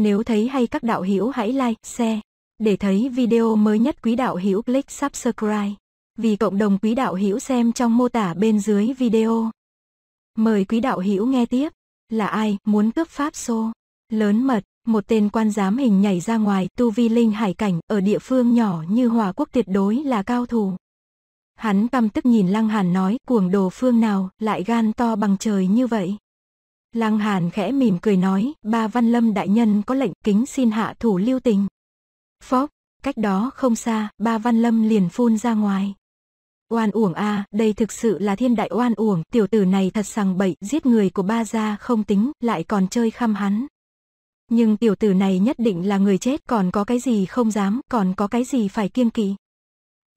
Nếu thấy hay các đạo hữu hãy like, share. Để thấy video mới nhất quý đạo hữu click subscribe. Vì cộng đồng quý đạo hữu xem trong mô tả bên dưới video. Mời quý đạo hữu nghe tiếp. Là ai muốn cướp pháp xô? Lớn mật, một tên quan giám hình nhảy ra ngoài tu vi linh hải cảnh ở địa phương nhỏ như Hòa Quốc tuyệt đối là cao thủ. Hắn căm tức nhìn Lăng Hàn nói cuồng đồ phương nào lại gan to bằng trời như vậy. Lăng Hàn khẽ mỉm cười nói, ba Văn Lâm đại nhân có lệnh kính xin hạ thủ lưu tình. Phóc, cách đó không xa, ba Văn Lâm liền phun ra ngoài. Oan uổng a, đây thực sự là thiên đại oan uổng, tiểu tử này thật sằng bậy, giết người của ba gia không tính, lại còn chơi khăm hắn. Nhưng tiểu tử này nhất định là người chết, còn có cái gì không dám, còn có cái gì phải kiêng kỵ.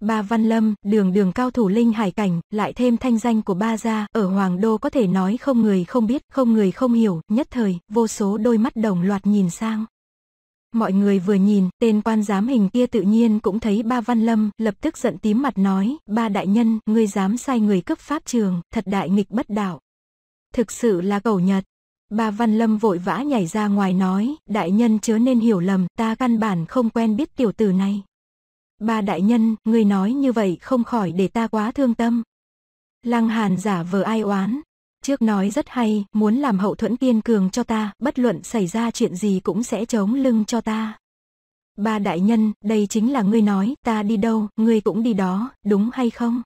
Ba Văn Lâm, đường đường cao thủ linh hải cảnh, lại thêm thanh danh của ba gia, ở Hoàng Đô có thể nói không người không biết, không người không hiểu, nhất thời, vô số đôi mắt đồng loạt nhìn sang. Mọi người vừa nhìn, tên quan giám hình kia tự nhiên cũng thấy ba Văn Lâm, lập tức giận tím mặt nói, ba đại nhân, ngươi dám sai người cấp pháp trường, thật đại nghịch bất đạo. Thực sự là cẩu nhật. Ba Văn Lâm vội vã nhảy ra ngoài nói, đại nhân chớ nên hiểu lầm, ta căn bản không quen biết tiểu tử này. Ba đại nhân, người nói như vậy không khỏi để ta quá thương tâm. Lăng Hàn giả vờ ai oán. Trước nói rất hay, muốn làm hậu thuẫn kiên cường cho ta, bất luận xảy ra chuyện gì cũng sẽ chống lưng cho ta. Ba đại nhân, đây chính là ngươi nói, ta đi đâu, ngươi cũng đi đó, đúng hay không?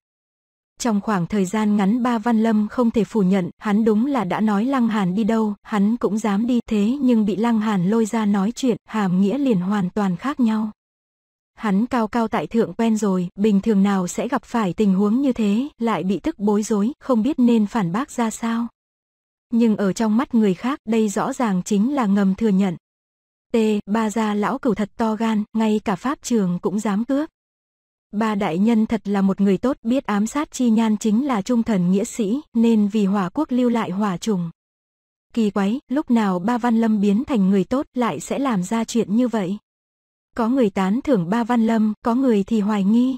Trong khoảng thời gian ngắn ba Văn Lâm không thể phủ nhận, hắn đúng là đã nói Lăng Hàn đi đâu, hắn cũng dám đi thế nhưng bị Lăng Hàn lôi ra nói chuyện, hàm nghĩa liền hoàn toàn khác nhau. Hắn cao cao tại thượng quen rồi, bình thường nào sẽ gặp phải tình huống như thế, lại bị tức bối rối, không biết nên phản bác ra sao. Nhưng ở trong mắt người khác, đây rõ ràng chính là ngầm thừa nhận. T, ba gia lão cửu thật to gan, ngay cả pháp trường cũng dám cướp. Ba đại nhân thật là một người tốt, biết ám sát chi nhan chính là trung thần nghĩa sĩ, nên vì hỏa quốc lưu lại hỏa trùng. Kỳ quái, lúc nào ba Văn Lâm biến thành người tốt lại sẽ làm ra chuyện như vậy. Có người tán thưởng Ba Văn Lâm, có người thì hoài nghi.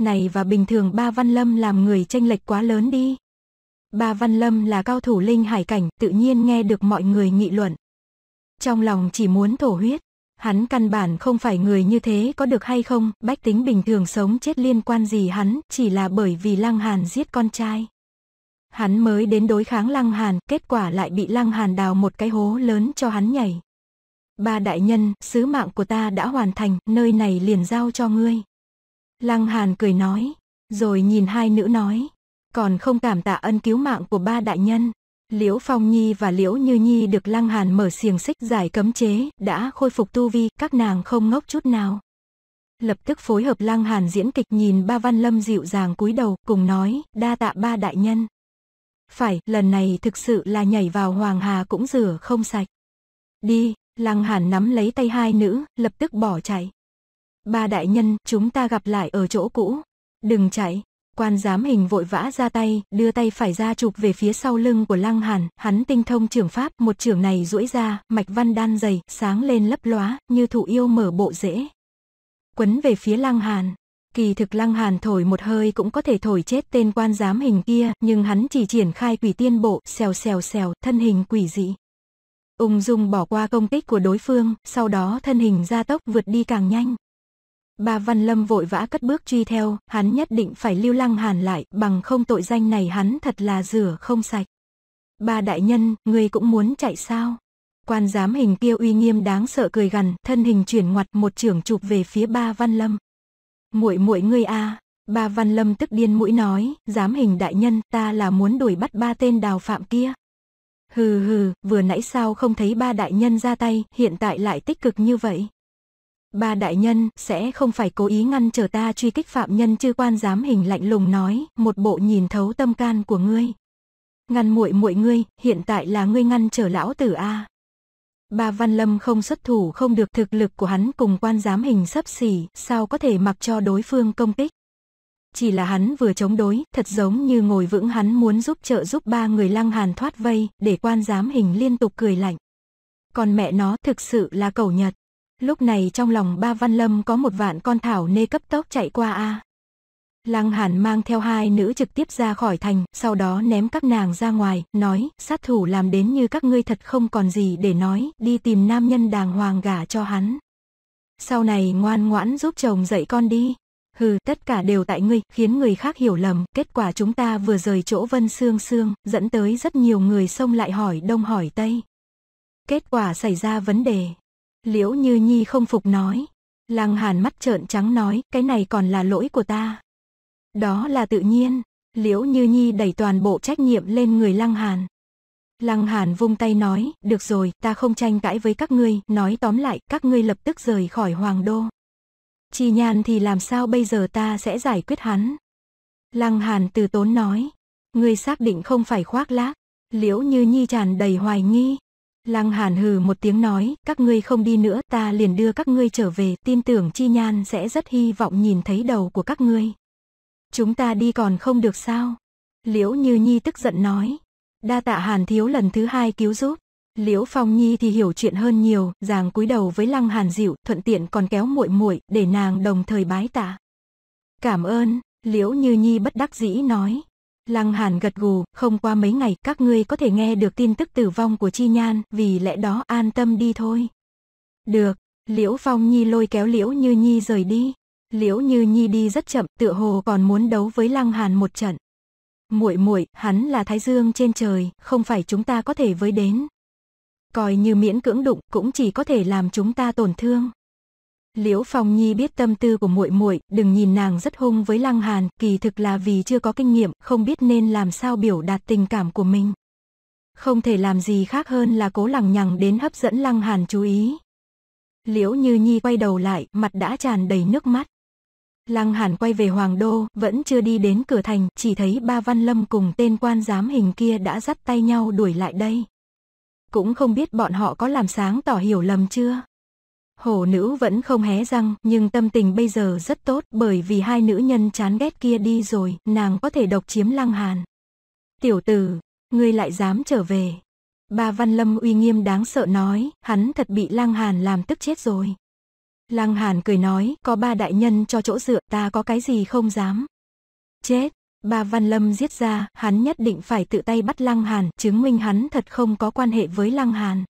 Này và bình thường Ba Văn Lâm làm người tranh lệch quá lớn đi. Ba Văn Lâm là cao thủ linh hải cảnh, tự nhiên nghe được mọi người nghị luận. Trong lòng chỉ muốn thổ huyết, hắn căn bản không phải người như thế có được hay không, bách tính bình thường sống chết liên quan gì hắn, chỉ là bởi vì Lăng Hàn giết con trai. Hắn mới đến đối kháng Lăng Hàn, kết quả lại bị Lăng Hàn đào một cái hố lớn cho hắn nhảy. Ba đại nhân, sứ mạng của ta đã hoàn thành, nơi này liền giao cho ngươi. Lăng Hàn cười nói, rồi nhìn hai nữ nói, còn không cảm tạ ân cứu mạng của ba đại nhân. Liễu Phong Nhi và Liễu Như Nhi được Lăng Hàn mở xiềng xích giải cấm chế, đã khôi phục tu vi, các nàng không ngốc chút nào. Lập tức phối hợp Lăng Hàn diễn kịch nhìn ba văn lâm dịu dàng cúi đầu, cùng nói, đa tạ ba đại nhân. Phải, lần này thực sự là nhảy vào Hoàng Hà cũng rửa không sạch. Đi, Lăng Hàn nắm lấy tay hai nữ, lập tức bỏ chạy. Ba đại nhân, chúng ta gặp lại ở chỗ cũ. Đừng chạy. Quan giám hình vội vã ra tay, đưa tay phải ra chụp về phía sau lưng của Lăng Hàn, hắn tinh thông trưởng pháp, một trưởng này duỗi ra, mạch văn đan dày, sáng lên lấp lóa, như thụ yêu mở bộ rễ. Quấn về phía Lăng Hàn. Kỳ thực Lăng Hàn thổi một hơi cũng có thể thổi chết tên quan giám hình kia, nhưng hắn chỉ triển khai quỷ tiên bộ, xèo xèo xèo, thân hình quỷ dị. Ung dung bỏ qua công kích của đối phương, sau đó thân hình gia tốc vượt đi càng nhanh. Ba Văn Lâm vội vã cất bước truy theo, hắn nhất định phải lưu lăng hàn lại, bằng không tội danh này hắn thật là rửa không sạch. Ba đại nhân, người cũng muốn chạy sao? Quan giám hình kia uy nghiêm đáng sợ cười gằn, thân hình chuyển ngoặt một trưởng chụp về phía ba Văn Lâm. Muội muội ngươi a, ba Văn Lâm tức điên mũi nói, giám hình đại nhân, ta là muốn đuổi bắt ba tên đào phạm kia. Hừ hừ, vừa nãy sao không thấy ba đại nhân ra tay, hiện tại lại tích cực như vậy. Ba đại nhân sẽ không phải cố ý ngăn trở ta truy kích phạm nhân chứ quan giám hình lạnh lùng nói, một bộ nhìn thấu tâm can của ngươi. Ngăn muội muội ngươi, hiện tại là ngươi ngăn trở lão tử a. Ba Văn Lâm không xuất thủ không được thực lực của hắn cùng quan giám hình sấp xỉ, sao có thể mặc cho đối phương công kích. Chỉ là hắn vừa chống đối, thật giống như ngồi vững hắn muốn giúp trợ giúp ba người lăng hàn thoát vây, để quan giám hình liên tục cười lạnh. Còn mẹ nó thực sự là cẩu nhật. Lúc này trong lòng ba văn lâm có một vạn con thảo nê cấp tốc chạy qua a. Lăng Hàn mang theo hai nữ trực tiếp ra khỏi thành, sau đó ném các nàng ra ngoài, nói, sát thủ làm đến như các ngươi thật không còn gì để nói, đi tìm nam nhân đàng hoàng gả cho hắn. Sau này ngoan ngoãn giúp chồng dạy con đi. Hừ, tất cả đều tại ngươi, khiến người khác hiểu lầm. Kết quả chúng ta vừa rời chỗ Vân xương xương dẫn tới rất nhiều người xông lại hỏi đông hỏi tây. Kết quả xảy ra vấn đề. Liễu Như Nhi không phục nói. Lăng Hàn mắt trợn trắng nói, cái này còn là lỗi của ta. Đó là tự nhiên. Liễu Như Nhi đẩy toàn bộ trách nhiệm lên người Lăng Hàn. Lăng Hàn vung tay nói, được rồi, ta không tranh cãi với các ngươi, nói tóm lại, các ngươi lập tức rời khỏi Hoàng Đô. Chi nhàn thì làm sao bây giờ ta sẽ giải quyết hắn? Lăng Hàn từ tốn nói. Ngươi xác định không phải khoác lác. Liễu như nhi tràn đầy hoài nghi. Lăng Hàn hừ một tiếng nói, các ngươi không đi nữa ta liền đưa các ngươi trở về, tin tưởng Chi Nhan sẽ rất hy vọng nhìn thấy đầu của các ngươi. Chúng ta đi còn không được sao? Liễu Như Nhi tức giận nói. Đa tạ Hàn Thiếu lần thứ hai cứu giúp. Liễu Phong Nhi thì hiểu chuyện hơn nhiều, giàng cúi đầu với Lăng Hàn Dịu, thuận tiện còn kéo muội muội để nàng đồng thời bái tạ. Cảm ơn, Liễu Như Nhi bất đắc dĩ nói. Lăng Hàn gật gù, không qua mấy ngày các ngươi có thể nghe được tin tức tử vong của Chi Nhan, vì lẽ đó an tâm đi thôi. Được, Liễu Phong Nhi lôi kéo Liễu Như Nhi rời đi. Liễu Như Nhi đi rất chậm, tựa hồ còn muốn đấu với Lăng Hàn một trận. Muội muội, hắn là thái dương trên trời, không phải chúng ta có thể với đến, coi như miễn cưỡng đụng cũng chỉ có thể làm chúng ta tổn thương. Liễu Phong Nhi biết tâm tư của muội muội, đừng nhìn nàng rất hung với Lăng Hàn, kỳ thực là vì chưa có kinh nghiệm, không biết nên làm sao biểu đạt tình cảm của mình. Không thể làm gì khác hơn là cố lằng nhằng đến hấp dẫn Lăng Hàn chú ý. Liễu Như Nhi quay đầu lại, mặt đã tràn đầy nước mắt. Lăng Hàn quay về Hoàng Đô, vẫn chưa đi đến cửa thành, chỉ thấy ba Văn Lâm cùng tên quan giám hình kia đã dắt tay nhau đuổi lại đây cũng không biết bọn họ có làm sáng tỏ hiểu lầm chưa. Hổ nữ vẫn không hé răng, nhưng tâm tình bây giờ rất tốt bởi vì hai nữ nhân chán ghét kia đi rồi, nàng có thể độc chiếm lăng hàn. Tiểu tử, ngươi lại dám trở về. Ba Văn Lâm uy nghiêm đáng sợ nói, hắn thật bị lăng hàn làm tức chết rồi. Lăng hàn cười nói, có ba đại nhân cho chỗ dựa ta có cái gì không dám. Chết, Ba Văn Lâm giết ra, hắn nhất định phải tự tay bắt Lăng Hàn, chứng minh hắn thật không có quan hệ với Lăng Hàn.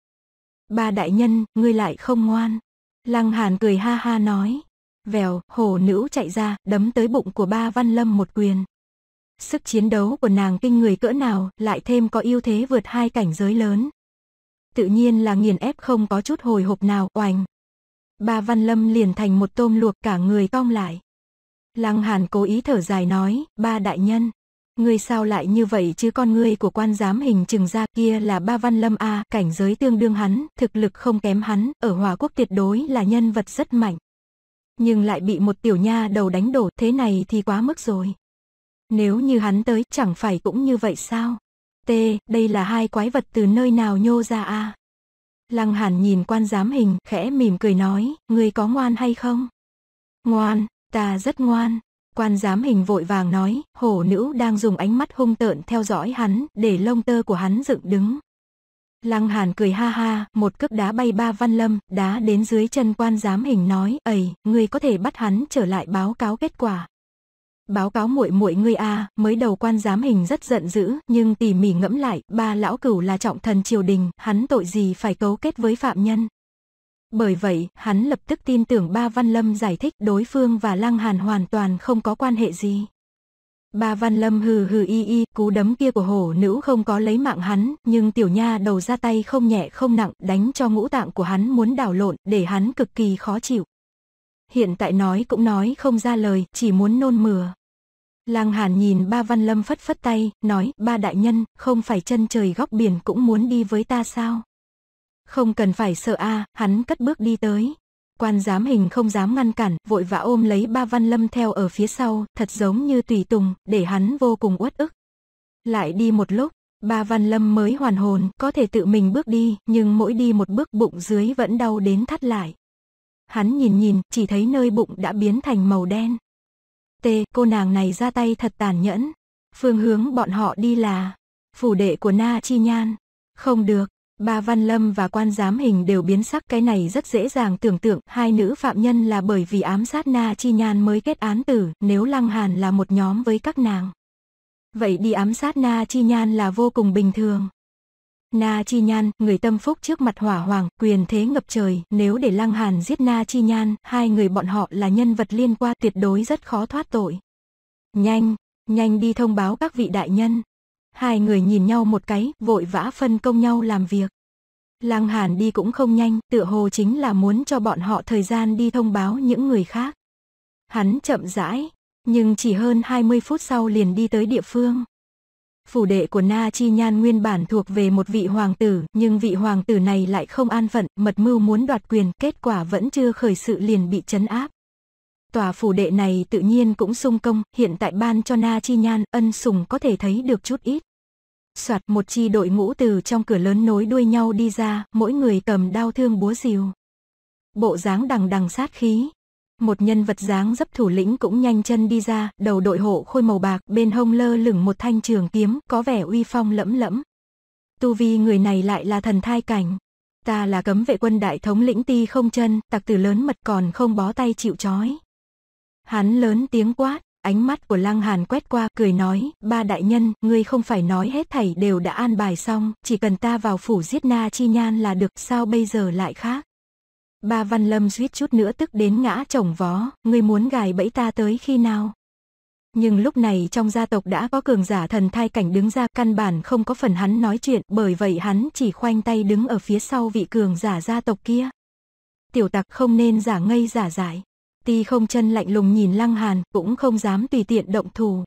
Ba đại nhân, ngươi lại không ngoan. Lăng Hàn cười ha ha nói. Vèo, hồ nữ chạy ra, đấm tới bụng của ba Văn Lâm một quyền. Sức chiến đấu của nàng kinh người cỡ nào, lại thêm có ưu thế vượt hai cảnh giới lớn. Tự nhiên là nghiền ép không có chút hồi hộp nào, oành. Ba Văn Lâm liền thành một tôm luộc cả người cong lại. Lăng Hàn cố ý thở dài nói, ba đại nhân, ngươi sao lại như vậy chứ con ngươi của quan giám hình trừng ra kia là ba văn lâm A, cảnh giới tương đương hắn, thực lực không kém hắn, ở hòa quốc tuyệt đối là nhân vật rất mạnh. Nhưng lại bị một tiểu nha đầu đánh đổ, thế này thì quá mức rồi. Nếu như hắn tới, chẳng phải cũng như vậy sao? T, đây là hai quái vật từ nơi nào nhô ra A? Lăng Hàn nhìn quan giám hình, khẽ mỉm cười nói, ngươi có ngoan hay không? Ngoan, Ta rất ngoan. Quan giám hình vội vàng nói, hổ nữ đang dùng ánh mắt hung tợn theo dõi hắn, để lông tơ của hắn dựng đứng. Lăng Hàn cười ha ha, một cước đá bay ba văn lâm, đá đến dưới chân quan giám hình nói, "Ầy, ngươi có thể bắt hắn trở lại báo cáo kết quả." Báo cáo muội muội ngươi a, mới đầu quan giám hình rất giận dữ, nhưng tỉ mỉ ngẫm lại, ba lão cửu là trọng thần triều đình, hắn tội gì phải cấu kết với phạm nhân, bởi vậy, hắn lập tức tin tưởng Ba Văn Lâm giải thích đối phương và Lăng Hàn hoàn toàn không có quan hệ gì. Ba Văn Lâm hừ hừ y y, cú đấm kia của hổ nữ không có lấy mạng hắn, nhưng tiểu nha đầu ra tay không nhẹ không nặng, đánh cho ngũ tạng của hắn muốn đảo lộn, để hắn cực kỳ khó chịu. Hiện tại nói cũng nói không ra lời, chỉ muốn nôn mửa. Lang Hàn nhìn ba Văn Lâm phất phất tay, nói, ba đại nhân, không phải chân trời góc biển cũng muốn đi với ta sao? Không cần phải sợ a, hắn cất bước đi tới. Quan giám hình không dám ngăn cản, vội vã ôm lấy ba văn lâm theo ở phía sau, thật giống như tùy tùng, để hắn vô cùng uất ức. Lại đi một lúc, ba văn lâm mới hoàn hồn, có thể tự mình bước đi, nhưng mỗi đi một bước bụng dưới vẫn đau đến thắt lại. Hắn nhìn nhìn, chỉ thấy nơi bụng đã biến thành màu đen. Tê, cô nàng này ra tay thật tàn nhẫn. Phương hướng bọn họ đi là phủ đệ của Na Chi Nhan. Không được, Ba Văn Lâm và quan giám hình đều biến sắc cái này rất dễ dàng tưởng tượng hai nữ phạm nhân là bởi vì ám sát Na Chi Nhan mới kết án tử nếu Lăng Hàn là một nhóm với các nàng. Vậy đi ám sát Na Chi Nhan là vô cùng bình thường. Na Chi Nhan, người tâm phúc trước mặt hỏa hoàng, quyền thế ngập trời, nếu để Lăng Hàn giết Na Chi Nhan, hai người bọn họ là nhân vật liên quan tuyệt đối rất khó thoát tội. Nhanh, nhanh đi thông báo các vị đại nhân. Hai người nhìn nhau một cái, vội vã phân công nhau làm việc. Lăng Hàn đi cũng không nhanh, tựa hồ chính là muốn cho bọn họ thời gian đi thông báo những người khác. Hắn chậm rãi, nhưng chỉ hơn 20 phút sau liền đi tới địa phương. Phủ đệ của Na Chi Nhan nguyên bản thuộc về một vị hoàng tử, nhưng vị hoàng tử này lại không an phận, mật mưu muốn đoạt quyền, kết quả vẫn chưa khởi sự liền bị chấn áp. Tòa phủ đệ này tự nhiên cũng sung công, hiện tại ban cho Na Chi Nhan, ân sùng có thể thấy được chút ít. Soạt một chi đội ngũ từ trong cửa lớn nối đuôi nhau đi ra, mỗi người cầm đau thương búa rìu. Bộ dáng đằng đằng sát khí. Một nhân vật dáng dấp thủ lĩnh cũng nhanh chân đi ra, đầu đội hộ khôi màu bạc, bên hông lơ lửng một thanh trường kiếm, có vẻ uy phong lẫm lẫm. Tu vi người này lại là thần thai cảnh. Ta là cấm vệ quân đại thống lĩnh ti không chân, tặc tử lớn mật còn không bó tay chịu chói. Hắn lớn tiếng quát, ánh mắt của Lăng Hàn quét qua, cười nói, ba đại nhân, ngươi không phải nói hết thảy đều đã an bài xong, chỉ cần ta vào phủ giết na chi nhan là được, sao bây giờ lại khác? Ba Văn Lâm suýt chút nữa tức đến ngã chồng vó, ngươi muốn gài bẫy ta tới khi nào? Nhưng lúc này trong gia tộc đã có cường giả thần thai cảnh đứng ra căn bản không có phần hắn nói chuyện bởi vậy hắn chỉ khoanh tay đứng ở phía sau vị cường giả gia tộc kia. Tiểu tặc không nên giả ngây giả dại. Ti không chân lạnh lùng nhìn Lăng Hàn, cũng không dám tùy tiện động thủ.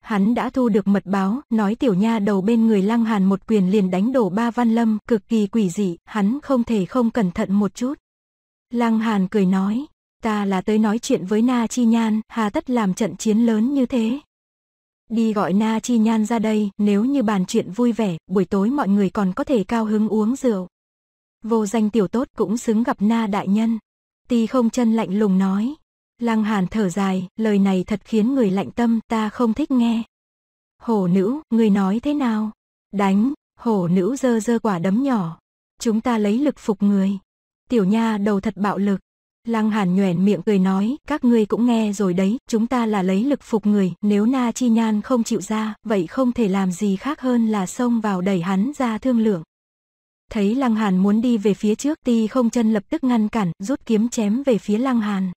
Hắn đã thu được mật báo, nói tiểu nha đầu bên người Lăng Hàn một quyền liền đánh đổ ba văn lâm, cực kỳ quỷ dị, hắn không thể không cẩn thận một chút. Lăng Hàn cười nói, ta là tới nói chuyện với Na Chi Nhan, hà tất làm trận chiến lớn như thế. Đi gọi Na Chi Nhan ra đây, nếu như bàn chuyện vui vẻ, buổi tối mọi người còn có thể cao hứng uống rượu. Vô danh tiểu tốt cũng xứng gặp Na Đại Nhân. Ti không chân lạnh lùng nói. Lăng Hàn thở dài, lời này thật khiến người lạnh tâm, ta không thích nghe. Hổ nữ, người nói thế nào? Đánh, hổ nữ dơ dơ quả đấm nhỏ. Chúng ta lấy lực phục người. Tiểu nha đầu thật bạo lực. Lăng Hàn nhoẻn miệng cười nói, các ngươi cũng nghe rồi đấy, chúng ta là lấy lực phục người, nếu Na Chi Nhan không chịu ra, vậy không thể làm gì khác hơn là xông vào đẩy hắn ra thương lượng. Thấy Lăng Hàn muốn đi về phía trước ti không chân lập tức ngăn cản, rút kiếm chém về phía Lăng Hàn.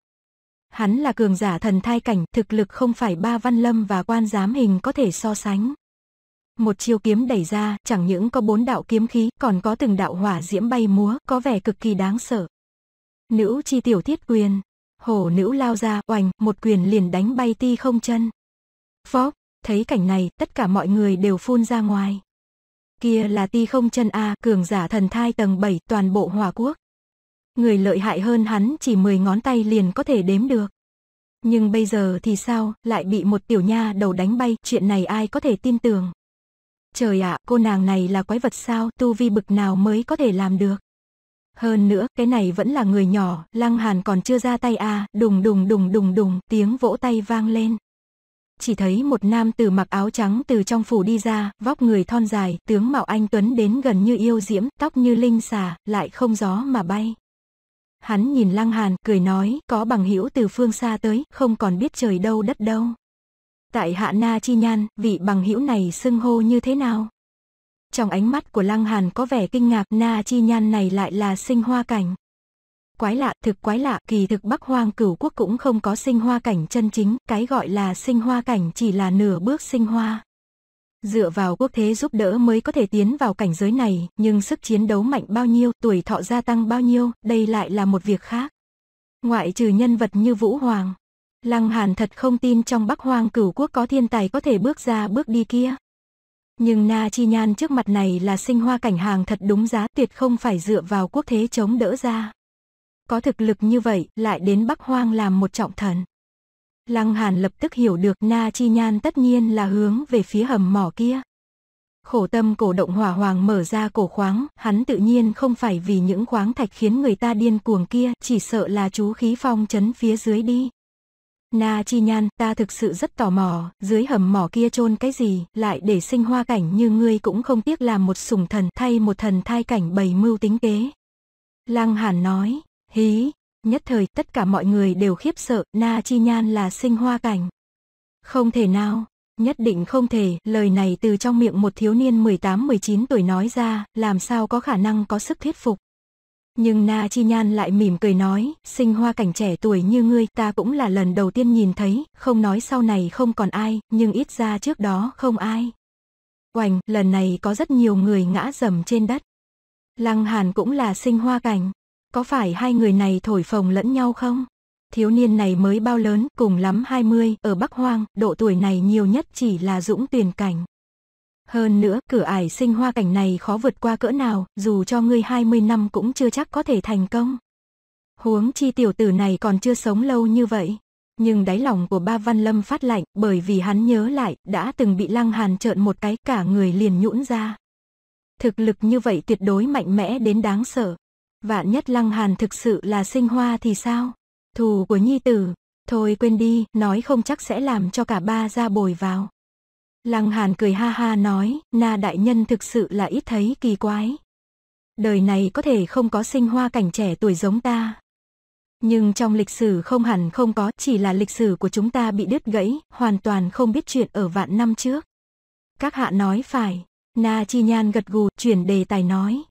Hắn là cường giả thần thai cảnh, thực lực không phải ba văn lâm và quan giám hình có thể so sánh. Một chiêu kiếm đẩy ra, chẳng những có bốn đạo kiếm khí, còn có từng đạo hỏa diễm bay múa, có vẻ cực kỳ đáng sợ. Nữ chi tiểu thiết quyền, hổ nữ lao ra, oành, một quyền liền đánh bay ti không chân. Phó, thấy cảnh này, tất cả mọi người đều phun ra ngoài kia là ti không chân A, cường giả thần thai tầng 7 toàn bộ hòa quốc. Người lợi hại hơn hắn chỉ 10 ngón tay liền có thể đếm được. Nhưng bây giờ thì sao, lại bị một tiểu nha đầu đánh bay, chuyện này ai có thể tin tưởng. Trời ạ, à, cô nàng này là quái vật sao, tu vi bực nào mới có thể làm được. Hơn nữa, cái này vẫn là người nhỏ, Lăng Hàn còn chưa ra tay a, à, đùng đùng đùng đùng đùng, tiếng vỗ tay vang lên chỉ thấy một nam tử mặc áo trắng từ trong phủ đi ra, vóc người thon dài, tướng mạo anh Tuấn đến gần như yêu diễm, tóc như linh xà, lại không gió mà bay. Hắn nhìn Lăng Hàn, cười nói, có bằng hữu từ phương xa tới, không còn biết trời đâu đất đâu. Tại Hạ Na Chi Nhan, vị bằng hữu này xưng hô như thế nào? Trong ánh mắt của Lăng Hàn có vẻ kinh ngạc, Na Chi Nhan này lại là sinh hoa cảnh quái lạ, thực quái lạ, kỳ thực Bắc Hoang cửu quốc cũng không có sinh hoa cảnh chân chính, cái gọi là sinh hoa cảnh chỉ là nửa bước sinh hoa. Dựa vào quốc thế giúp đỡ mới có thể tiến vào cảnh giới này, nhưng sức chiến đấu mạnh bao nhiêu, tuổi thọ gia tăng bao nhiêu, đây lại là một việc khác. Ngoại trừ nhân vật như Vũ Hoàng, Lăng Hàn thật không tin trong Bắc Hoang cửu quốc có thiên tài có thể bước ra bước đi kia. Nhưng Na Chi Nhan trước mặt này là sinh hoa cảnh hàng thật đúng giá tuyệt không phải dựa vào quốc thế chống đỡ ra có thực lực như vậy lại đến Bắc Hoang làm một trọng thần. Lăng Hàn lập tức hiểu được Na Chi Nhan tất nhiên là hướng về phía hầm mỏ kia. Khổ tâm cổ động hỏa hoàng mở ra cổ khoáng, hắn tự nhiên không phải vì những khoáng thạch khiến người ta điên cuồng kia, chỉ sợ là chú khí phong chấn phía dưới đi. Na Chi Nhan, ta thực sự rất tò mò, dưới hầm mỏ kia chôn cái gì, lại để sinh hoa cảnh như ngươi cũng không tiếc làm một sủng thần thay một thần thai cảnh bày mưu tính kế. Lăng Hàn nói, Hí, nhất thời tất cả mọi người đều khiếp sợ, Na Chi Nhan là sinh hoa cảnh. Không thể nào, nhất định không thể, lời này từ trong miệng một thiếu niên 18-19 tuổi nói ra, làm sao có khả năng có sức thuyết phục. Nhưng Na Chi Nhan lại mỉm cười nói, sinh hoa cảnh trẻ tuổi như ngươi ta cũng là lần đầu tiên nhìn thấy, không nói sau này không còn ai, nhưng ít ra trước đó không ai. Oành, lần này có rất nhiều người ngã dầm trên đất. Lăng Hàn cũng là sinh hoa cảnh. Có phải hai người này thổi phồng lẫn nhau không? Thiếu niên này mới bao lớn, cùng lắm 20, ở Bắc Hoang, độ tuổi này nhiều nhất chỉ là dũng tuyển cảnh. Hơn nữa, cửa ải sinh hoa cảnh này khó vượt qua cỡ nào, dù cho ngươi 20 năm cũng chưa chắc có thể thành công. Huống chi tiểu tử này còn chưa sống lâu như vậy. Nhưng đáy lòng của ba Văn Lâm phát lạnh bởi vì hắn nhớ lại đã từng bị Lăng Hàn trợn một cái cả người liền nhũn ra. Thực lực như vậy tuyệt đối mạnh mẽ đến đáng sợ. Vạn nhất Lăng Hàn thực sự là sinh hoa thì sao? Thù của nhi tử, thôi quên đi, nói không chắc sẽ làm cho cả ba ra bồi vào. Lăng Hàn cười ha ha nói, na đại nhân thực sự là ít thấy kỳ quái. Đời này có thể không có sinh hoa cảnh trẻ tuổi giống ta. Nhưng trong lịch sử không hẳn không có, chỉ là lịch sử của chúng ta bị đứt gãy, hoàn toàn không biết chuyện ở vạn năm trước. Các hạ nói phải, Na Chi Nhan gật gù, chuyển đề tài nói,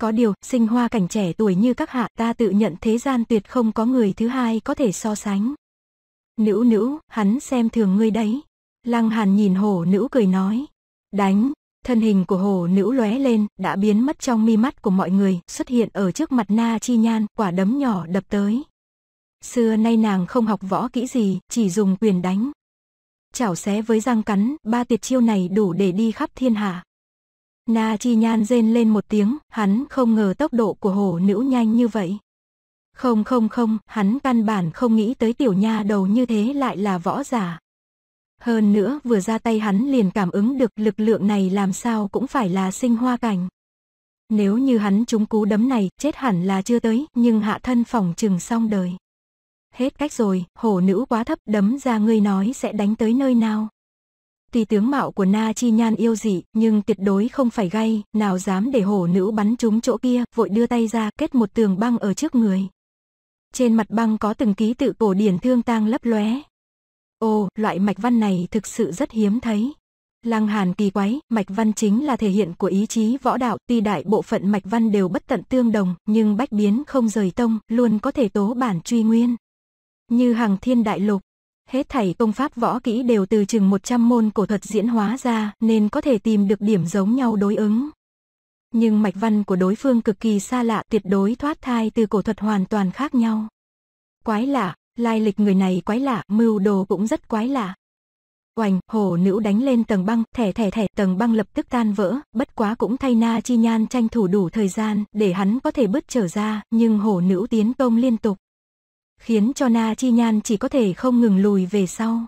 có điều, sinh hoa cảnh trẻ tuổi như các hạ ta tự nhận thế gian tuyệt không có người thứ hai có thể so sánh. Nữ nữ, hắn xem thường ngươi đấy. Lăng hàn nhìn hổ nữ cười nói. Đánh, thân hình của hổ nữ lóe lên, đã biến mất trong mi mắt của mọi người, xuất hiện ở trước mặt na chi nhan, quả đấm nhỏ đập tới. Xưa nay nàng không học võ kỹ gì, chỉ dùng quyền đánh. Chảo xé với răng cắn, ba tuyệt chiêu này đủ để đi khắp thiên hạ. Na Chi Nhan rên lên một tiếng, hắn không ngờ tốc độ của Hồ nữ nhanh như vậy. Không không không, hắn căn bản không nghĩ tới tiểu nha đầu như thế lại là võ giả. Hơn nữa vừa ra tay hắn liền cảm ứng được lực lượng này làm sao cũng phải là sinh hoa cảnh. Nếu như hắn trúng cú đấm này chết hẳn là chưa tới nhưng hạ thân phòng trừng xong đời. Hết cách rồi, hổ nữ quá thấp đấm ra ngươi nói sẽ đánh tới nơi nào. Tuy tướng mạo của Na Chi Nhan yêu dị, nhưng tuyệt đối không phải gay, nào dám để hổ nữ bắn trúng chỗ kia, vội đưa tay ra kết một tường băng ở trước người. Trên mặt băng có từng ký tự cổ điển thương tang lấp lóe. Ồ, loại mạch văn này thực sự rất hiếm thấy. Lăng Hàn kỳ quái, mạch văn chính là thể hiện của ý chí võ đạo, tuy đại bộ phận mạch văn đều bất tận tương đồng, nhưng bách biến không rời tông, luôn có thể tố bản truy nguyên. Như hàng thiên đại lục, Hết thảy công pháp võ kỹ đều từ chừng 100 môn cổ thuật diễn hóa ra nên có thể tìm được điểm giống nhau đối ứng. Nhưng mạch văn của đối phương cực kỳ xa lạ tuyệt đối thoát thai từ cổ thuật hoàn toàn khác nhau. Quái lạ, lai lịch người này quái lạ, mưu đồ cũng rất quái lạ. Oành, hổ nữ đánh lên tầng băng, thẻ thẻ thẻ, tầng băng lập tức tan vỡ, bất quá cũng thay na chi nhan tranh thủ đủ thời gian để hắn có thể bứt trở ra, nhưng hổ nữ tiến công liên tục khiến cho Na Chi Nhan chỉ có thể không ngừng lùi về sau.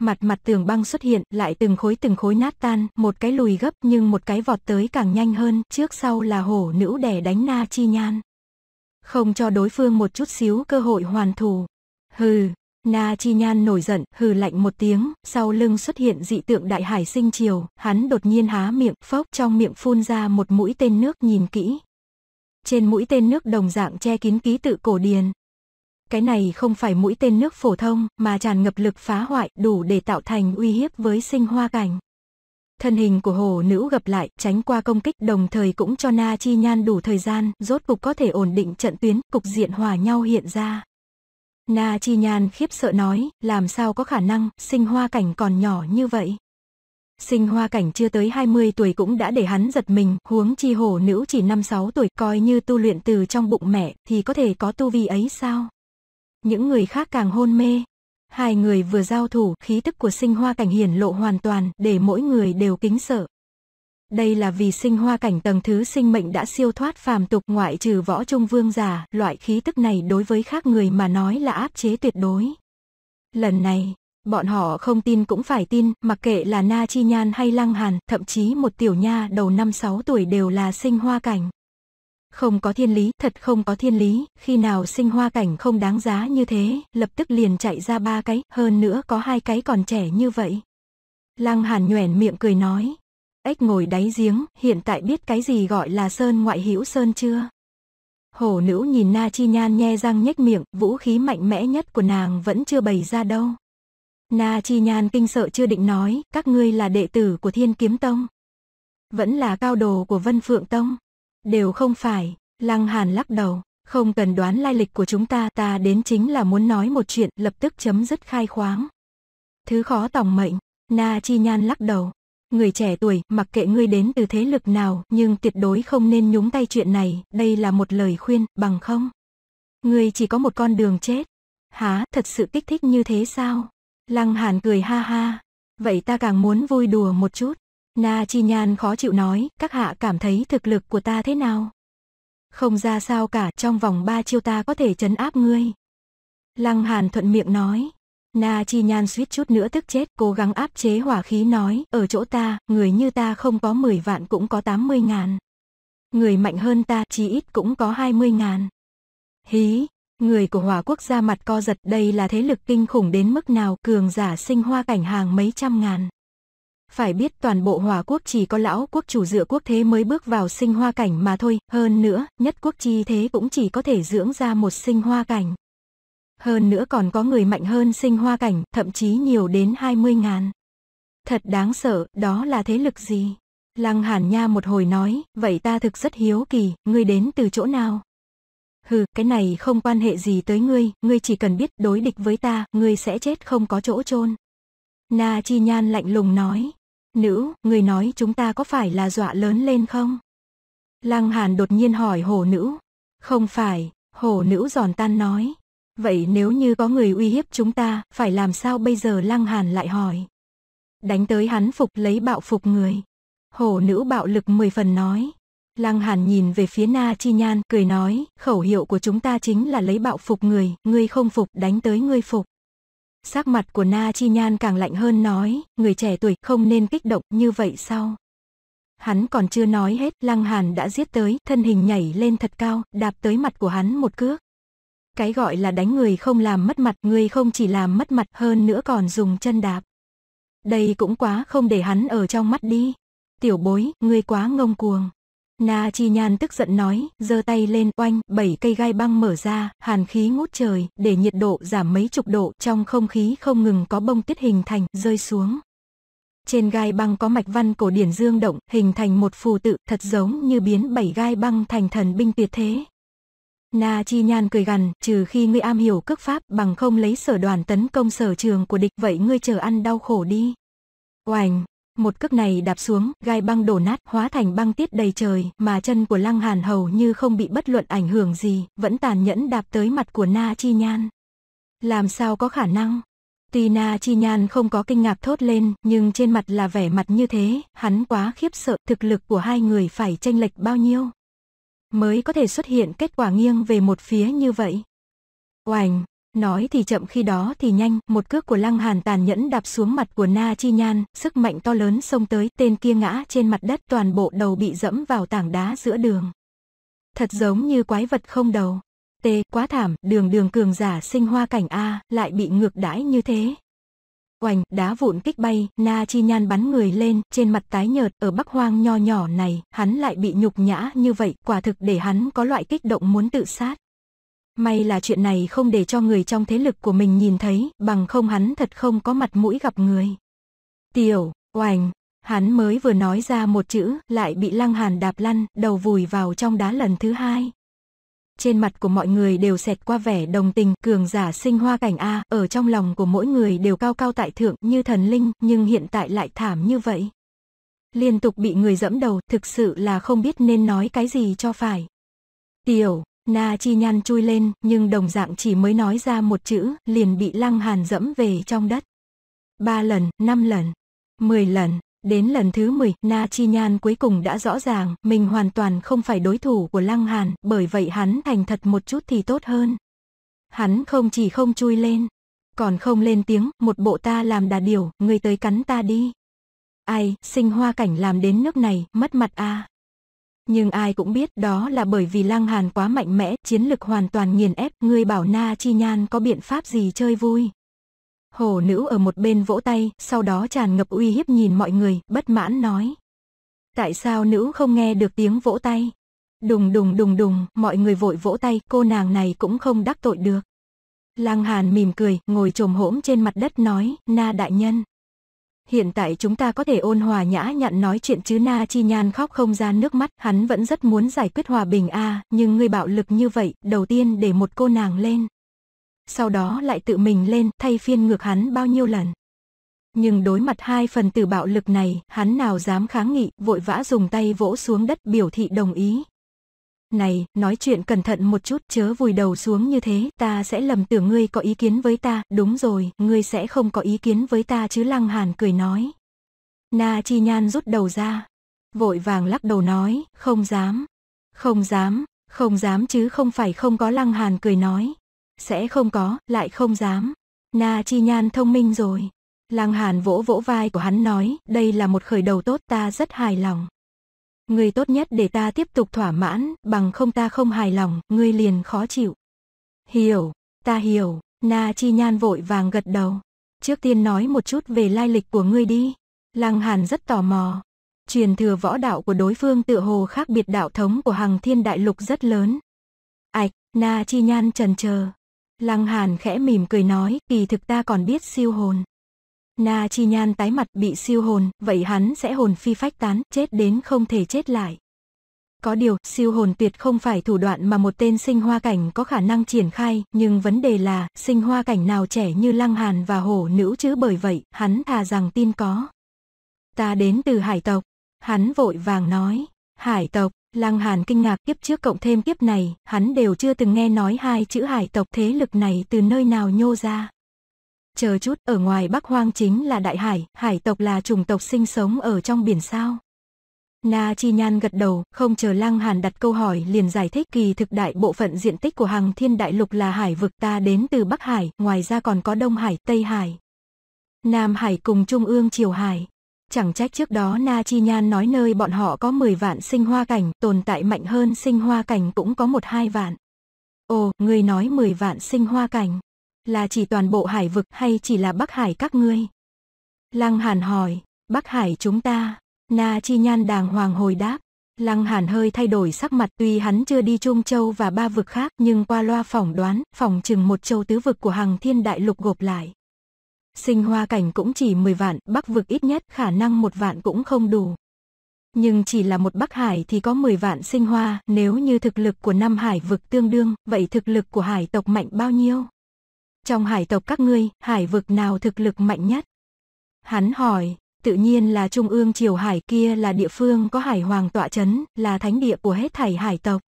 Mặt mặt tường băng xuất hiện, lại từng khối từng khối nát tan, một cái lùi gấp nhưng một cái vọt tới càng nhanh hơn, trước sau là hổ nữ đẻ đánh Na Chi Nhan. Không cho đối phương một chút xíu cơ hội hoàn thủ Hừ, Na Chi Nhan nổi giận, hừ lạnh một tiếng, sau lưng xuất hiện dị tượng đại hải sinh chiều, hắn đột nhiên há miệng, phốc trong miệng phun ra một mũi tên nước nhìn kỹ. Trên mũi tên nước đồng dạng che kín ký tự cổ điển, cái này không phải mũi tên nước phổ thông mà tràn ngập lực phá hoại đủ để tạo thành uy hiếp với sinh hoa cảnh. Thân hình của hồ nữ gặp lại, tránh qua công kích đồng thời cũng cho Na Chi Nhan đủ thời gian, rốt cục có thể ổn định trận tuyến, cục diện hòa nhau hiện ra. Na Chi Nhan khiếp sợ nói, làm sao có khả năng, sinh hoa cảnh còn nhỏ như vậy. Sinh hoa cảnh chưa tới 20 tuổi cũng đã để hắn giật mình, huống chi hồ nữ chỉ 5-6 tuổi coi như tu luyện từ trong bụng mẹ thì có thể có tu vi ấy sao những người khác càng hôn mê. Hai người vừa giao thủ, khí tức của sinh hoa cảnh hiển lộ hoàn toàn, để mỗi người đều kính sợ. Đây là vì sinh hoa cảnh tầng thứ sinh mệnh đã siêu thoát phàm tục ngoại trừ võ trung vương giả, loại khí tức này đối với khác người mà nói là áp chế tuyệt đối. Lần này, bọn họ không tin cũng phải tin, mặc kệ là Na Chi Nhan hay Lăng Hàn, thậm chí một tiểu nha đầu năm 6 tuổi đều là sinh hoa cảnh. Không có thiên lý, thật không có thiên lý, khi nào sinh hoa cảnh không đáng giá như thế, lập tức liền chạy ra ba cái, hơn nữa có hai cái còn trẻ như vậy. Lăng Hàn nhoẻn miệng cười nói, ếch ngồi đáy giếng, hiện tại biết cái gì gọi là sơn ngoại hữu sơn chưa? Hổ nữ nhìn Na Chi Nhan nhe răng nhếch miệng, vũ khí mạnh mẽ nhất của nàng vẫn chưa bày ra đâu. Na Chi Nhan kinh sợ chưa định nói, các ngươi là đệ tử của Thiên Kiếm Tông. Vẫn là cao đồ của Vân Phượng Tông. Đều không phải, Lăng Hàn lắc đầu, không cần đoán lai lịch của chúng ta, ta đến chính là muốn nói một chuyện, lập tức chấm dứt khai khoáng. Thứ khó tòng mệnh, Na Chi Nhan lắc đầu. Người trẻ tuổi, mặc kệ ngươi đến từ thế lực nào, nhưng tuyệt đối không nên nhúng tay chuyện này, đây là một lời khuyên, bằng không. Ngươi chỉ có một con đường chết. Hả, thật sự kích thích như thế sao? Lăng Hàn cười ha ha. Vậy ta càng muốn vui đùa một chút. Na Chi Nhan khó chịu nói, các hạ cảm thấy thực lực của ta thế nào? Không ra sao cả, trong vòng ba chiêu ta có thể chấn áp ngươi. Lăng Hàn thuận miệng nói. Na Chi Nhan suýt chút nữa tức chết, cố gắng áp chế hỏa khí nói, ở chỗ ta, người như ta không có 10 vạn cũng có 80 ngàn. Người mạnh hơn ta chí ít cũng có 20 ngàn. Hí, người của hỏa quốc gia mặt co giật đây là thế lực kinh khủng đến mức nào cường giả sinh hoa cảnh hàng mấy trăm ngàn. Phải biết toàn bộ hòa quốc chỉ có lão quốc chủ dựa quốc thế mới bước vào sinh hoa cảnh mà thôi, hơn nữa, nhất quốc chi thế cũng chỉ có thể dưỡng ra một sinh hoa cảnh. Hơn nữa còn có người mạnh hơn sinh hoa cảnh, thậm chí nhiều đến 20 ngàn. Thật đáng sợ, đó là thế lực gì? Lăng Hàn Nha một hồi nói, vậy ta thực rất hiếu kỳ, ngươi đến từ chỗ nào? Hừ, cái này không quan hệ gì tới ngươi, ngươi chỉ cần biết đối địch với ta, ngươi sẽ chết không có chỗ chôn. Na Chi Nhan lạnh lùng nói, Nữ, người nói chúng ta có phải là dọa lớn lên không? Lăng Hàn đột nhiên hỏi hổ nữ. Không phải, hổ nữ giòn tan nói. Vậy nếu như có người uy hiếp chúng ta, phải làm sao bây giờ Lăng Hàn lại hỏi. Đánh tới hắn phục lấy bạo phục người. Hổ nữ bạo lực mười phần nói. Lăng Hàn nhìn về phía Na Chi Nhan, cười nói, khẩu hiệu của chúng ta chính là lấy bạo phục người, người không phục đánh tới người phục. Sắc mặt của Na Chi Nhan càng lạnh hơn nói, người trẻ tuổi không nên kích động như vậy sao? Hắn còn chưa nói hết, Lăng Hàn đã giết tới, thân hình nhảy lên thật cao, đạp tới mặt của hắn một cước. Cái gọi là đánh người không làm mất mặt, người không chỉ làm mất mặt hơn nữa còn dùng chân đạp. Đây cũng quá không để hắn ở trong mắt đi. Tiểu bối, ngươi quá ngông cuồng. Na Chi Nhan tức giận nói, giơ tay lên oanh, bảy cây gai băng mở ra, hàn khí ngút trời, để nhiệt độ giảm mấy chục độ, trong không khí không ngừng có bông tuyết hình thành, rơi xuống. Trên gai băng có mạch văn cổ điển dương động, hình thành một phù tự, thật giống như biến bảy gai băng thành thần binh tuyệt thế. Na Chi Nhan cười gằn, trừ khi ngươi am hiểu cước pháp bằng không lấy sở đoàn tấn công sở trường của địch vậy ngươi chờ ăn đau khổ đi. Oành, một cước này đạp xuống, gai băng đổ nát, hóa thành băng tiết đầy trời, mà chân của Lăng Hàn hầu như không bị bất luận ảnh hưởng gì, vẫn tàn nhẫn đạp tới mặt của Na Chi Nhan. Làm sao có khả năng? Tuy Na Chi Nhan không có kinh ngạc thốt lên, nhưng trên mặt là vẻ mặt như thế, hắn quá khiếp sợ, thực lực của hai người phải tranh lệch bao nhiêu mới có thể xuất hiện kết quả nghiêng về một phía như vậy. Oành, Nói thì chậm khi đó thì nhanh, một cước của Lăng Hàn tàn nhẫn đạp xuống mặt của Na Chi Nhan, sức mạnh to lớn xông tới, tên kia ngã trên mặt đất, toàn bộ đầu bị dẫm vào tảng đá giữa đường. Thật giống như quái vật không đầu. Tê, quá thảm, đường đường cường giả sinh hoa cảnh A, lại bị ngược đãi như thế. Oành, đá vụn kích bay, Na Chi Nhan bắn người lên, trên mặt tái nhợt, ở bắc hoang nho nhỏ này, hắn lại bị nhục nhã như vậy, quả thực để hắn có loại kích động muốn tự sát. May là chuyện này không để cho người trong thế lực của mình nhìn thấy, bằng không hắn thật không có mặt mũi gặp người. Tiểu, oành, hắn mới vừa nói ra một chữ, lại bị lăng hàn đạp lăn, đầu vùi vào trong đá lần thứ hai. Trên mặt của mọi người đều xẹt qua vẻ đồng tình, cường giả sinh hoa cảnh A, ở trong lòng của mỗi người đều cao cao tại thượng như thần linh, nhưng hiện tại lại thảm như vậy. Liên tục bị người dẫm đầu, thực sự là không biết nên nói cái gì cho phải. Tiểu, Na Chi Nhan chui lên, nhưng đồng dạng chỉ mới nói ra một chữ, liền bị Lăng Hàn dẫm về trong đất. Ba lần, năm lần, mười lần, đến lần thứ mười, Na Chi Nhan cuối cùng đã rõ ràng, mình hoàn toàn không phải đối thủ của Lăng Hàn, bởi vậy hắn thành thật một chút thì tốt hơn. Hắn không chỉ không chui lên, còn không lên tiếng, một bộ ta làm đà điểu, người tới cắn ta đi. Ai, sinh hoa cảnh làm đến nước này, mất mặt a. À nhưng ai cũng biết đó là bởi vì Lăng Hàn quá mạnh mẽ, chiến lực hoàn toàn nghiền ép, ngươi bảo Na Chi Nhan có biện pháp gì chơi vui. Hồ nữ ở một bên vỗ tay, sau đó tràn ngập uy hiếp nhìn mọi người, bất mãn nói. Tại sao nữ không nghe được tiếng vỗ tay? Đùng đùng đùng đùng, mọi người vội vỗ tay, cô nàng này cũng không đắc tội được. Lăng Hàn mỉm cười, ngồi trồm hỗm trên mặt đất nói, Na đại nhân. Hiện tại chúng ta có thể ôn hòa nhã nhặn nói chuyện chứ Na Chi Nhan khóc không ra nước mắt, hắn vẫn rất muốn giải quyết hòa bình a, nhưng người bạo lực như vậy, đầu tiên để một cô nàng lên. Sau đó lại tự mình lên, thay phiên ngược hắn bao nhiêu lần. Nhưng đối mặt hai phần tử bạo lực này, hắn nào dám kháng nghị, vội vã dùng tay vỗ xuống đất biểu thị đồng ý này, nói chuyện cẩn thận một chút, chớ vùi đầu xuống như thế, ta sẽ lầm tưởng ngươi có ý kiến với ta, đúng rồi, ngươi sẽ không có ý kiến với ta chứ Lăng Hàn cười nói. Na Chi Nhan rút đầu ra, vội vàng lắc đầu nói, không dám, không dám, không dám chứ không phải không có Lăng Hàn cười nói, sẽ không có, lại không dám. Na Chi Nhan thông minh rồi. Lăng Hàn vỗ vỗ vai của hắn nói, đây là một khởi đầu tốt ta rất hài lòng ngươi tốt nhất để ta tiếp tục thỏa mãn, bằng không ta không hài lòng, ngươi liền khó chịu. Hiểu, ta hiểu, Na Chi Nhan vội vàng gật đầu. Trước tiên nói một chút về lai lịch của ngươi đi. Lăng Hàn rất tò mò. Truyền thừa võ đạo của đối phương tựa hồ khác biệt đạo thống của Hằng thiên đại lục rất lớn. Ảch, Na Chi Nhan trần chờ. Lăng Hàn khẽ mỉm cười nói, kỳ thực ta còn biết siêu hồn. Na Chi Nhan tái mặt bị siêu hồn, vậy hắn sẽ hồn phi phách tán, chết đến không thể chết lại. Có điều, siêu hồn tuyệt không phải thủ đoạn mà một tên sinh hoa cảnh có khả năng triển khai, nhưng vấn đề là, sinh hoa cảnh nào trẻ như Lăng Hàn và hổ nữ chứ bởi vậy, hắn thà rằng tin có. Ta đến từ hải tộc, hắn vội vàng nói, hải tộc, Lăng Hàn kinh ngạc kiếp trước cộng thêm kiếp này, hắn đều chưa từng nghe nói hai chữ hải tộc thế lực này từ nơi nào nhô ra. Chờ chút, ở ngoài Bắc Hoang chính là đại hải, hải tộc là chủng tộc sinh sống ở trong biển sao. Na Chi Nhan gật đầu, không chờ Lăng Hàn đặt câu hỏi liền giải thích kỳ thực đại bộ phận diện tích của hàng thiên đại lục là hải vực ta đến từ Bắc Hải, ngoài ra còn có Đông Hải, Tây Hải. Nam Hải cùng Trung ương Triều Hải. Chẳng trách trước đó Na Chi Nhan nói nơi bọn họ có 10 vạn sinh hoa cảnh, tồn tại mạnh hơn sinh hoa cảnh cũng có một hai vạn. Ồ, người nói 10 vạn sinh hoa cảnh. Là chỉ toàn bộ hải vực hay chỉ là Bắc Hải các ngươi? Lăng Hàn hỏi, Bắc Hải chúng ta, Na Chi Nhan đàng hoàng hồi đáp. Lăng Hàn hơi thay đổi sắc mặt tuy hắn chưa đi Trung Châu và ba vực khác nhưng qua loa phỏng đoán, phỏng chừng một châu tứ vực của hàng thiên đại lục gộp lại. Sinh hoa cảnh cũng chỉ 10 vạn, bắc vực ít nhất khả năng một vạn cũng không đủ. Nhưng chỉ là một bắc hải thì có 10 vạn sinh hoa, nếu như thực lực của năm hải vực tương đương, vậy thực lực của hải tộc mạnh bao nhiêu? Trong hải tộc các ngươi, hải vực nào thực lực mạnh nhất? Hắn hỏi, tự nhiên là trung ương triều hải kia là địa phương có hải hoàng tọa chấn, là thánh địa của hết thảy hải tộc.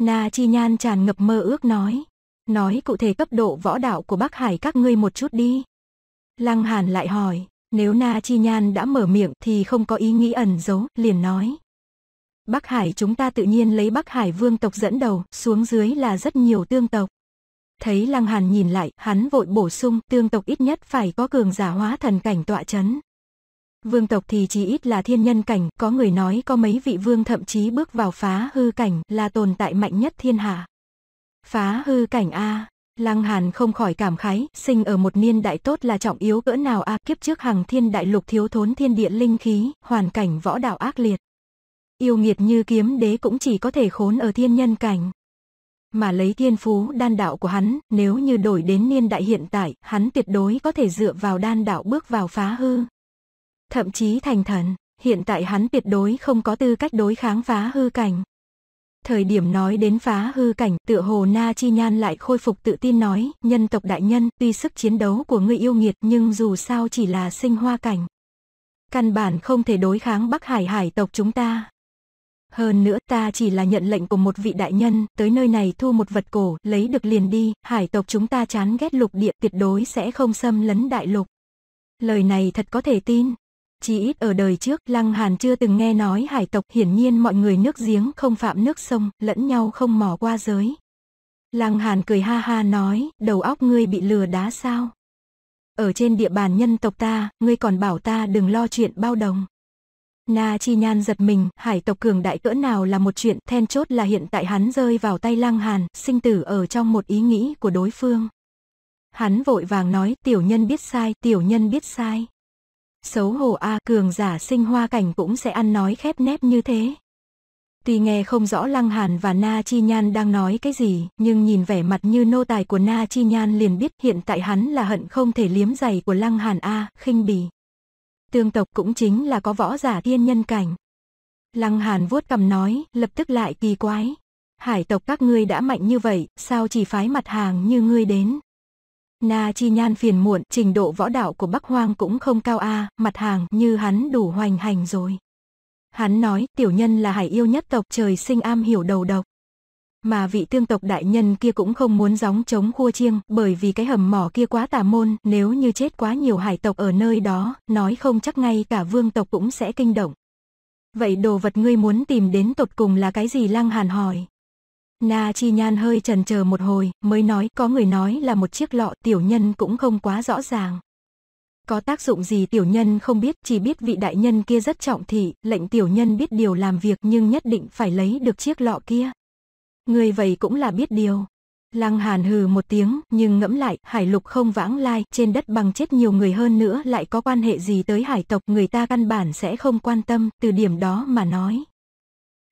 Na Chi Nhan tràn ngập mơ ước nói. Nói cụ thể cấp độ võ đạo của Bắc Hải các ngươi một chút đi. Lăng Hàn lại hỏi, nếu Na Chi Nhan đã mở miệng thì không có ý nghĩ ẩn giấu, liền nói. Bắc Hải chúng ta tự nhiên lấy Bắc Hải vương tộc dẫn đầu, xuống dưới là rất nhiều tương tộc. Thấy Lăng Hàn nhìn lại, hắn vội bổ sung, tương tộc ít nhất phải có cường giả hóa thần cảnh tọa chấn. Vương tộc thì chỉ ít là thiên nhân cảnh, có người nói có mấy vị vương thậm chí bước vào phá hư cảnh, là tồn tại mạnh nhất thiên hạ. Phá hư cảnh A, Lăng Hàn không khỏi cảm khái, sinh ở một niên đại tốt là trọng yếu cỡ nào a kiếp trước hàng thiên đại lục thiếu thốn thiên địa linh khí, hoàn cảnh võ đạo ác liệt. Yêu nghiệt như kiếm đế cũng chỉ có thể khốn ở thiên nhân cảnh. Mà lấy thiên phú đan đạo của hắn, nếu như đổi đến niên đại hiện tại, hắn tuyệt đối có thể dựa vào đan đạo bước vào phá hư. Thậm chí thành thần, hiện tại hắn tuyệt đối không có tư cách đối kháng phá hư cảnh. Thời điểm nói đến phá hư cảnh, tựa hồ Na Chi Nhan lại khôi phục tự tin nói, nhân tộc đại nhân, tuy sức chiến đấu của người yêu nghiệt nhưng dù sao chỉ là sinh hoa cảnh. Căn bản không thể đối kháng Bắc Hải hải tộc chúng ta. Hơn nữa ta chỉ là nhận lệnh của một vị đại nhân, tới nơi này thu một vật cổ, lấy được liền đi, hải tộc chúng ta chán ghét lục địa, tuyệt đối sẽ không xâm lấn đại lục. Lời này thật có thể tin. Chỉ ít ở đời trước, Lăng Hàn chưa từng nghe nói hải tộc, hiển nhiên mọi người nước giếng không phạm nước sông, lẫn nhau không mò qua giới. Lăng Hàn cười ha ha nói, đầu óc ngươi bị lừa đá sao? Ở trên địa bàn nhân tộc ta, ngươi còn bảo ta đừng lo chuyện bao đồng. Na Chi Nhan giật mình, hải tộc cường đại cỡ nào là một chuyện, then chốt là hiện tại hắn rơi vào tay Lăng Hàn, sinh tử ở trong một ý nghĩ của đối phương. Hắn vội vàng nói, tiểu nhân biết sai, tiểu nhân biết sai. Xấu hổ A cường giả sinh hoa cảnh cũng sẽ ăn nói khép nép như thế. Tuy nghe không rõ Lăng Hàn và Na Chi Nhan đang nói cái gì, nhưng nhìn vẻ mặt như nô tài của Na Chi Nhan liền biết hiện tại hắn là hận không thể liếm giày của Lăng Hàn A, khinh bỉ. Tương tộc cũng chính là có võ giả thiên nhân cảnh. Lăng Hàn vuốt cầm nói, lập tức lại kỳ quái. Hải tộc các ngươi đã mạnh như vậy, sao chỉ phái mặt hàng như ngươi đến? Na Chi Nhan phiền muộn, trình độ võ đạo của Bắc Hoang cũng không cao a, à, mặt hàng như hắn đủ hoành hành rồi. Hắn nói, tiểu nhân là hải yêu nhất tộc trời sinh am hiểu đầu độc. Mà vị tương tộc đại nhân kia cũng không muốn gióng chống khua chiêng, bởi vì cái hầm mỏ kia quá tà môn, nếu như chết quá nhiều hải tộc ở nơi đó, nói không chắc ngay cả vương tộc cũng sẽ kinh động. Vậy đồ vật ngươi muốn tìm đến tột cùng là cái gì Lăng Hàn hỏi. Na Chi Nhan hơi trần chờ một hồi, mới nói có người nói là một chiếc lọ tiểu nhân cũng không quá rõ ràng. Có tác dụng gì tiểu nhân không biết, chỉ biết vị đại nhân kia rất trọng thị, lệnh tiểu nhân biết điều làm việc nhưng nhất định phải lấy được chiếc lọ kia. Người vậy cũng là biết điều. Lăng Hàn hừ một tiếng, nhưng ngẫm lại, Hải Lục không vãng lai, trên đất bằng chết nhiều người hơn nữa lại có quan hệ gì tới hải tộc, người ta căn bản sẽ không quan tâm, từ điểm đó mà nói.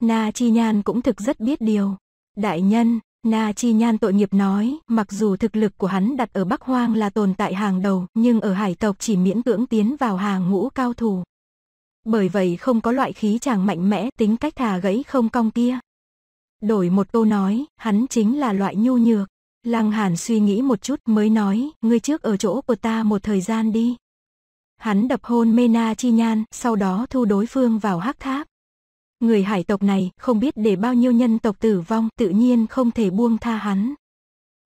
Na Chi Nhan cũng thực rất biết điều. Đại nhân, Na Chi Nhan tội nghiệp nói, mặc dù thực lực của hắn đặt ở Bắc Hoang là tồn tại hàng đầu, nhưng ở hải tộc chỉ miễn cưỡng tiến vào hàng ngũ cao thủ. Bởi vậy không có loại khí chàng mạnh mẽ, tính cách thà gãy không cong kia. Đổi một câu nói, hắn chính là loại nhu nhược. Lăng Hàn suy nghĩ một chút mới nói, ngươi trước ở chỗ của ta một thời gian đi. Hắn đập hôn Mena Chi Nhan, sau đó thu đối phương vào hắc tháp. Người hải tộc này không biết để bao nhiêu nhân tộc tử vong tự nhiên không thể buông tha hắn.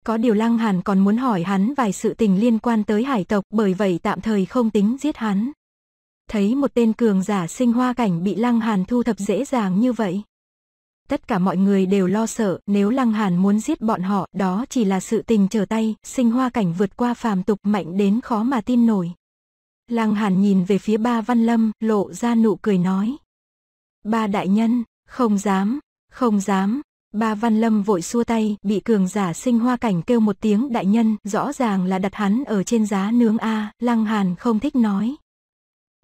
Có điều Lăng Hàn còn muốn hỏi hắn vài sự tình liên quan tới hải tộc bởi vậy tạm thời không tính giết hắn. Thấy một tên cường giả sinh hoa cảnh bị Lăng Hàn thu thập dễ dàng như vậy. Tất cả mọi người đều lo sợ, nếu Lăng Hàn muốn giết bọn họ, đó chỉ là sự tình trở tay, sinh hoa cảnh vượt qua phàm tục mạnh đến khó mà tin nổi. Lăng Hàn nhìn về phía ba Văn Lâm, lộ ra nụ cười nói. Ba đại nhân, không dám, không dám. Ba Văn Lâm vội xua tay, bị cường giả sinh hoa cảnh kêu một tiếng đại nhân, rõ ràng là đặt hắn ở trên giá nướng A, Lăng Hàn không thích nói.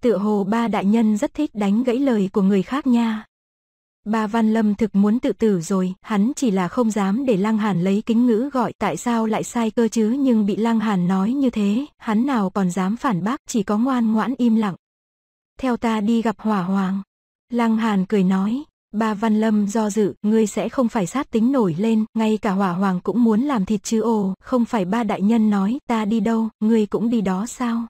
Tựa hồ ba đại nhân rất thích đánh gãy lời của người khác nha. Ba Văn Lâm thực muốn tự tử rồi, hắn chỉ là không dám để Lăng Hàn lấy kính ngữ gọi tại sao lại sai cơ chứ nhưng bị Lăng Hàn nói như thế, hắn nào còn dám phản bác chỉ có ngoan ngoãn im lặng. Theo ta đi gặp hỏa hoàng. Lăng Hàn cười nói, Ba Văn Lâm do dự, ngươi sẽ không phải sát tính nổi lên, ngay cả hỏa hoàng cũng muốn làm thịt chứ ồ, không phải ba đại nhân nói ta đi đâu, ngươi cũng đi đó sao?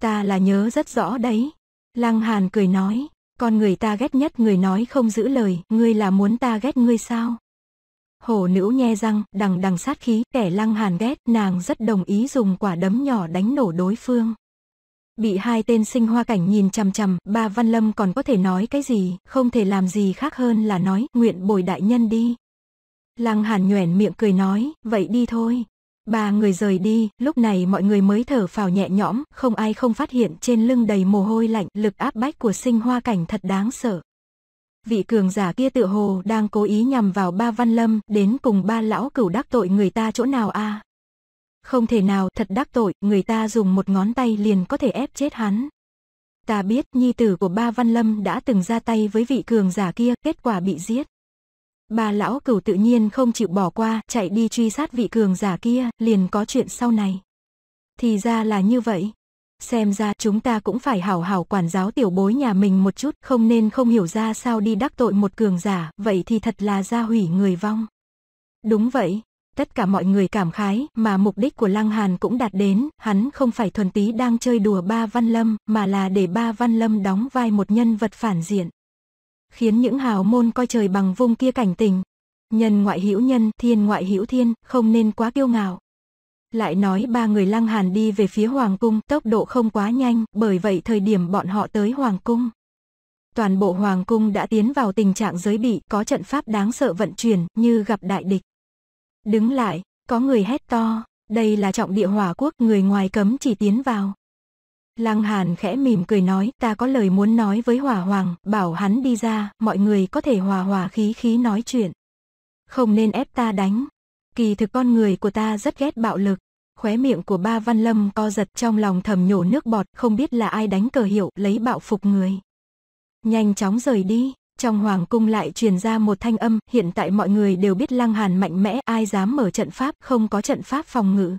Ta là nhớ rất rõ đấy. Lăng Hàn cười nói, con người ta ghét nhất người nói không giữ lời, ngươi là muốn ta ghét ngươi sao? Hổ nữ nhe răng, đằng đằng sát khí, kẻ lăng hàn ghét, nàng rất đồng ý dùng quả đấm nhỏ đánh nổ đối phương. Bị hai tên sinh hoa cảnh nhìn chằm chằm, ba Văn Lâm còn có thể nói cái gì, không thể làm gì khác hơn là nói, nguyện bồi đại nhân đi. Lăng hàn nhoẻn miệng cười nói, vậy đi thôi, Ba người rời đi, lúc này mọi người mới thở phào nhẹ nhõm, không ai không phát hiện trên lưng đầy mồ hôi lạnh, lực áp bách của sinh hoa cảnh thật đáng sợ. Vị cường giả kia tự hồ đang cố ý nhằm vào ba văn lâm, đến cùng ba lão cửu đắc tội người ta chỗ nào a Không thể nào, thật đắc tội, người ta dùng một ngón tay liền có thể ép chết hắn. Ta biết, nhi tử của ba văn lâm đã từng ra tay với vị cường giả kia, kết quả bị giết. Bà lão cửu tự nhiên không chịu bỏ qua, chạy đi truy sát vị cường giả kia, liền có chuyện sau này. Thì ra là như vậy. Xem ra chúng ta cũng phải hảo hảo quản giáo tiểu bối nhà mình một chút, không nên không hiểu ra sao đi đắc tội một cường giả, vậy thì thật là ra hủy người vong. Đúng vậy, tất cả mọi người cảm khái, mà mục đích của Lăng Hàn cũng đạt đến, hắn không phải thuần tí đang chơi đùa ba văn lâm, mà là để ba văn lâm đóng vai một nhân vật phản diện khiến những hào môn coi trời bằng vung kia cảnh tình. Nhân ngoại hữu nhân, thiên ngoại hữu thiên, không nên quá kiêu ngạo. Lại nói ba người lăng hàn đi về phía Hoàng Cung, tốc độ không quá nhanh, bởi vậy thời điểm bọn họ tới Hoàng Cung. Toàn bộ Hoàng Cung đã tiến vào tình trạng giới bị, có trận pháp đáng sợ vận chuyển, như gặp đại địch. Đứng lại, có người hét to, đây là trọng địa hỏa quốc, người ngoài cấm chỉ tiến vào. Lăng Hàn khẽ mỉm cười nói, ta có lời muốn nói với Hòa Hoàng, bảo hắn đi ra, mọi người có thể hòa hòa khí khí nói chuyện. Không nên ép ta đánh. Kỳ thực con người của ta rất ghét bạo lực. Khóe miệng của ba Văn Lâm co giật trong lòng thầm nhổ nước bọt, không biết là ai đánh cờ hiệu, lấy bạo phục người. Nhanh chóng rời đi, trong hoàng cung lại truyền ra một thanh âm, hiện tại mọi người đều biết Lăng Hàn mạnh mẽ, ai dám mở trận pháp, không có trận pháp phòng ngự.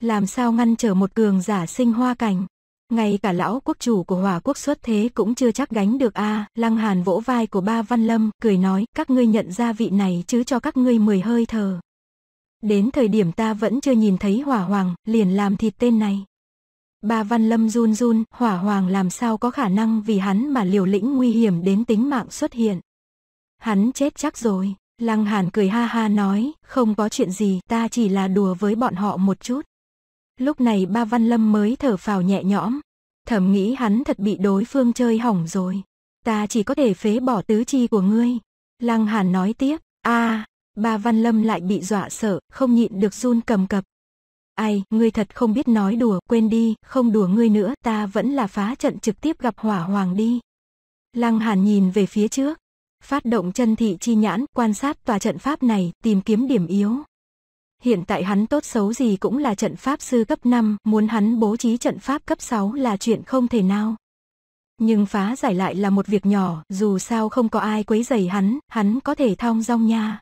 Làm sao ngăn trở một cường giả sinh hoa cảnh ngay cả lão quốc chủ của hòa quốc xuất thế cũng chưa chắc gánh được a à. lăng hàn vỗ vai của ba văn lâm cười nói các ngươi nhận ra vị này chứ cho các ngươi mười hơi thở đến thời điểm ta vẫn chưa nhìn thấy hỏa hoàng liền làm thịt tên này ba văn lâm run run hỏa hoàng làm sao có khả năng vì hắn mà liều lĩnh nguy hiểm đến tính mạng xuất hiện hắn chết chắc rồi lăng hàn cười ha ha nói không có chuyện gì ta chỉ là đùa với bọn họ một chút Lúc này ba Văn Lâm mới thở phào nhẹ nhõm. Thầm nghĩ hắn thật bị đối phương chơi hỏng rồi. Ta chỉ có thể phế bỏ tứ chi của ngươi. Lăng Hàn nói tiếp. a à, ba Văn Lâm lại bị dọa sợ, không nhịn được run cầm cập. Ai, ngươi thật không biết nói đùa, quên đi, không đùa ngươi nữa, ta vẫn là phá trận trực tiếp gặp hỏa hoàng đi. Lăng Hàn nhìn về phía trước, phát động chân thị chi nhãn, quan sát tòa trận pháp này, tìm kiếm điểm yếu. Hiện tại hắn tốt xấu gì cũng là trận pháp sư cấp 5, muốn hắn bố trí trận pháp cấp 6 là chuyện không thể nào. Nhưng phá giải lại là một việc nhỏ, dù sao không có ai quấy rầy hắn, hắn có thể thong dong nha.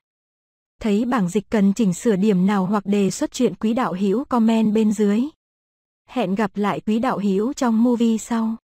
Thấy bảng dịch cần chỉnh sửa điểm nào hoặc đề xuất chuyện quý đạo hữu comment bên dưới. Hẹn gặp lại quý đạo hữu trong movie sau.